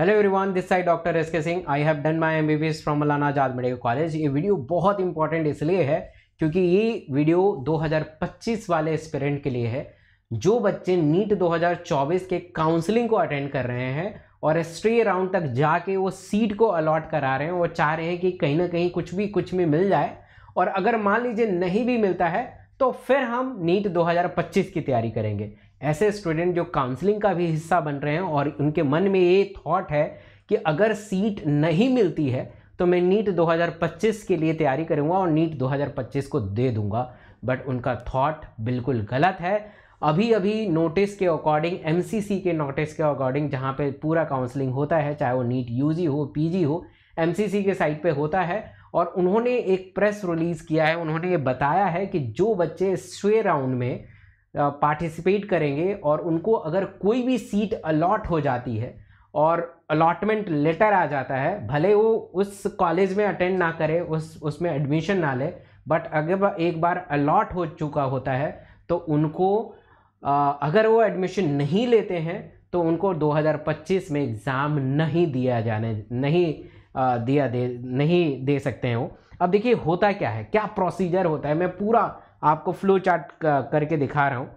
hello everyone this side doctor S K Singh I have done my MBBS from Maulana Azad medical college ये video बहुत important इसलिए है क्योंकि ये वीडियो 2025 वाले एस्पिरेंट के लिए है जो बच्चे नीट 2024 के काउंसलिंग को अटेंड कर रहे हैं और स्ट्री राउंड तक जाके वो सीट को अलॉट करा रहे हैं वो चाह रहे हैं कि कहीं ना कहीं कुछ भी कुछ भी मिल जाए और अगर मान लीजिए नहीं भी मिलता है तो फिर हम नीट 2025 की तैयारी करेंगे ऐसे स्टूडेंट जो काउंसलिंग का भी हिस्सा बन रहे हैं और उनके मन में ये थॉट है कि अगर सीट नहीं मिलती है तो मैं नीट 2025 के लिए तैयारी करूँगा और नीट 2025 को दे दूँगा बट उनका थॉट बिल्कुल गलत है अभी अभी नोटिस के अकॉर्डिंग एम के नोटिस के अकॉर्डिंग जहाँ पे पूरा काउंसलिंग होता है चाहे वो नीट यू हो पी हो एम के साइट पर होता है और उन्होंने एक प्रेस रिलीज़ किया है उन्होंने ये बताया है कि जो बच्चे स्वे राउंड में पार्टिसिपेट करेंगे और उनको अगर कोई भी सीट अलॉट हो जाती है और अलॉटमेंट लेटर आ जाता है भले वो उस कॉलेज में अटेंड ना करे उस उसमें एडमिशन ना ले बट अगर एक बार अलॉट हो चुका होता है तो उनको अगर वो एडमिशन नहीं लेते हैं तो उनको 2025 में एग्ज़ाम नहीं दिया जाने नहीं दिया दे नहीं दे सकते हैं वो अब देखिए होता क्या है क्या प्रोसीजर होता है मैं पूरा आपको फ्लो चार्ट करके दिखा रहा हूँ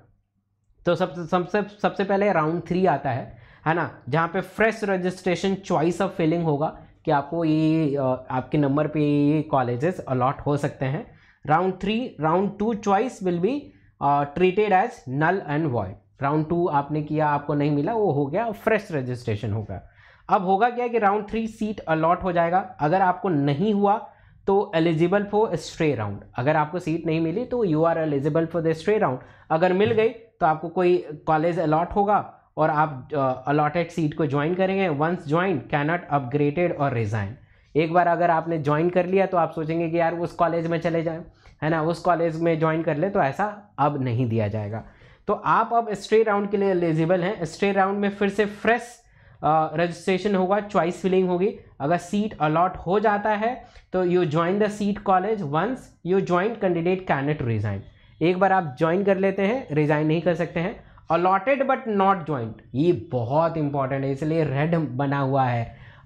तो सबसे सबसे सबसे पहले राउंड थ्री आता है है ना जहाँ पे fresh registration choice of filling होगा कि आपको ये आपके नंबर पे ये कॉलेजेस अलॉट हो सकते हैं round three round two choice will be treated as null and void round two आपने किया आपको नहीं मिला वो हो गया फ्रेश रजिस्ट्रेशन होगा अब होगा क्या कि राउंड थ्री सीट अलॉट हो जाएगा अगर आपको नहीं हुआ तो एलिजिबल फॉर स्ट्रे राउंड अगर आपको सीट नहीं मिली तो you are eligible for the stray round अगर मिल गई तो आपको कोई कॉलेज अलॉट होगा और आप अलॉटेड सीट को ज्वाइन करेंगे वंस ज्वाइन कैनॉट अपग्रेडेड और रिज़ाइन एक बार अगर आपने ज्वाइन कर लिया तो आप सोचेंगे कि यार उस कॉलेज में चले जाएं है ना उस कॉलेज में ज्वाइन कर ले तो ऐसा अब नहीं दिया जाएगा तो आप अब स्ट्रे राउंड के लिए एलिजिबल हैं स्ट्रे राउंड में फिर से फ्रेश रजिस्ट्रेशन होगा चॉइस फिलिंग होगी अगर सीट अलॉट हो जाता है तो you join the seat college once you join candidate cannot resign एक बार आप ज्वाइन कर लेते हैं रिजाइन नहीं कर सकते हैं अलॉटेड बट नॉट ज्वाइंट ये बहुत इंपॉर्टेंट है इसलिए रेड बना हुआ है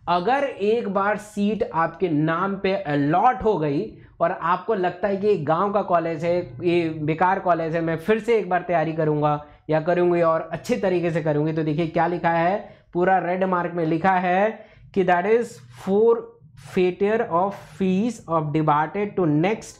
अगर एक बार सीट आपके नाम पे अलॉट हो गई और आपको लगता है कि गांव का कॉलेज है ये बेकार कॉलेज है मैं फिर से एक बार तैयारी करूंगा या करूँगी और अच्छे तरीके से करूँगी तो देखिए क्या लिखा है पूरा रेड मार्क में लिखा है कि that is forfeiture of fees of debarred to next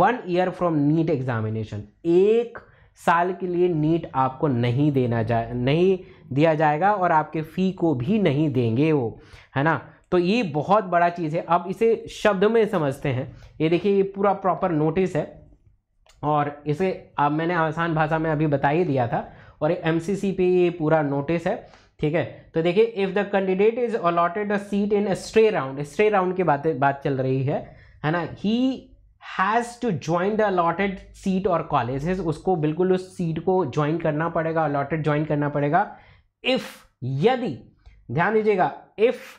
one year from NEET examination एक साल के लिए नीट आपको नहीं देना जा नहीं दिया जाएगा और आपके फ़ी को भी नहीं देंगे वो है ना तो ये बहुत बड़ा चीज़ है अब इसे शब्द में समझते हैं ये देखिए ये पूरा प्रॉपर नोटिस है और इसे अब मैंने आसान भाषा में अभी बता ही दिया था और एम सी पे ये पूरा नोटिस है ठीक है तो देखिए if the candidate is allotted a seat in stray round stray round की बात बात चल रही है है ना he has to join the allotted seat और कॉलेज उसको बिल्कुल उस सीट को ज्वाइन करना पड़ेगा अलॉटेड ज्वाइन करना पड़ेगा इफ़ यदि ध्यान दीजिएगा if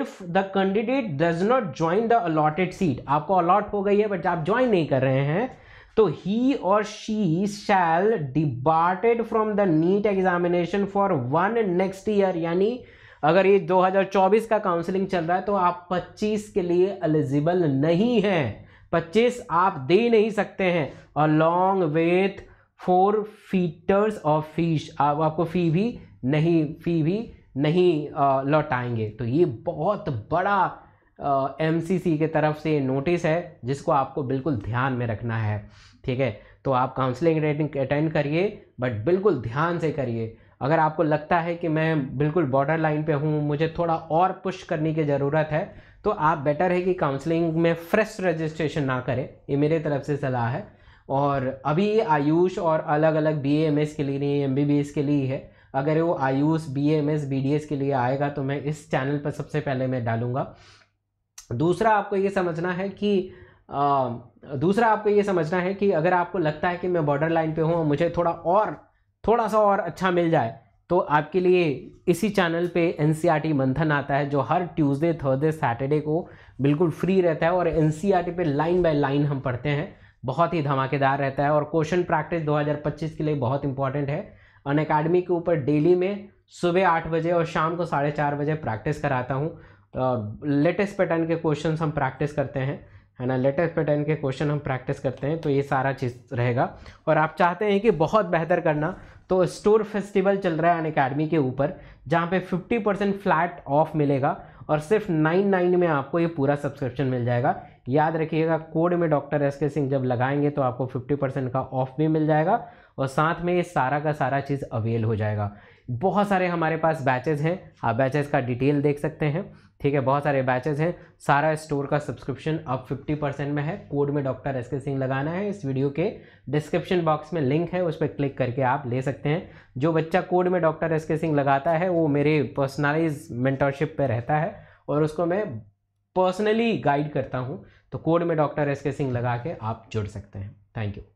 if the candidate does not join the allotted seat आपको अलॉट हो गई है बट आप ज्वाइन नहीं कर रहे हैं तो ही और she shall debarred from the NEET examination for one next year यानी अगर ये 2024 का काउंसलिंग चल रहा है तो आप 25 के लिए एलिजिबल नहीं हैं 25 आप दे नहीं सकते हैं along with forfeiture of fees आप आपको फी भी नहीं फी भी नहीं लौटाएंगे तो ये बहुत बड़ा एम के तरफ से नोटिस है जिसको आपको बिल्कुल ध्यान में रखना है ठीक है तो आप काउंसलिंग अटेंड करिए बट बिल्कुल ध्यान से करिए अगर आपको लगता है कि मैं बिल्कुल बॉर्डर लाइन पे हूँ मुझे थोड़ा और पुश करने की ज़रूरत है तो आप बेटर है कि काउंसलिंग में फ्रेश रजिस्ट्रेशन ना करें ये मेरे तरफ से सलाह है और अभी आयुष और अलग अलग बी एम एस के लिए नहीं एम बी बी एस के लिए है अगर वो Ayush B M S B D S के लिए आएगा तो मैं इस चैनल पर सबसे पहले मैं डालूँगा दूसरा आपको ये समझना है कि आ, दूसरा आपको ये समझना है कि अगर आपको लगता है कि मैं बॉर्डर लाइन पे हूँ और मुझे थोड़ा और थोड़ा सा और अच्छा मिल जाए तो आपके लिए इसी चैनल पे एन e मंथन आता है जो हर ट्यूसडे थर्सडे सैटरडे को बिल्कुल फ्री रहता है और एन e पे लाइन बाय लाइन हम पढ़ते हैं बहुत ही धमाकेदार रहता है और क्वेश्चन प्रैक्टिस 2025 के लिए बहुत इंपॉर्टेंट है अन अकेडमी के ऊपर डेली में सुबह आठ बजे और शाम को साढ़े चार बजे प्रैक्टिस कराता हूँ लेटेस्ट पैटर्न के क्वेश्चन हम प्रैक्टिस करते हैं है ना लेटेस्ट पैटर्न के क्वेश्चन हम प्रैक्टिस करते हैं तो ये सारा चीज़ रहेगा और आप चाहते हैं कि बहुत बेहतर करना तो स्टोर फेस्टिवल चल रहा है अन अकेडमी के ऊपर जहाँ पे 50 परसेंट फ्लैट ऑफ मिलेगा और सिर्फ नाइन नाइन में आपको ये पूरा सब्सक्रिप्शन मिल जाएगा याद रखिएगा कोड में डॉक्टर एस के सिंह जब लगाएंगे तो आपको 50 परसेंट का ऑफ भी मिल जाएगा और साथ में ये सारा का सारा चीज़ अवेल हो जाएगा बहुत सारे हमारे पास बैचेज हैं आप बैचेज का डिटेल देख सकते हैं ठीक है बहुत सारे बैचेज हैं सारा स्टोर का सब्सक्रिप्शन अब 50 परसेंट में है कोड में डॉक्टर एस के सिंह लगाना है इस वीडियो के डिस्क्रिप्शन बॉक्स में लिंक है उस पर क्लिक करके आप ले सकते हैं जो बच्चा कोड में डॉक्टर एस के सिंह लगाता है वो मेरे पर्सनलाइज मेंटरशिप पर रहता है और उसको मैं पर्सनली गाइड करता हूँ तो कोड में डॉक्टर एस के सिंह लगा के आप जुड़ सकते हैं थैंक यू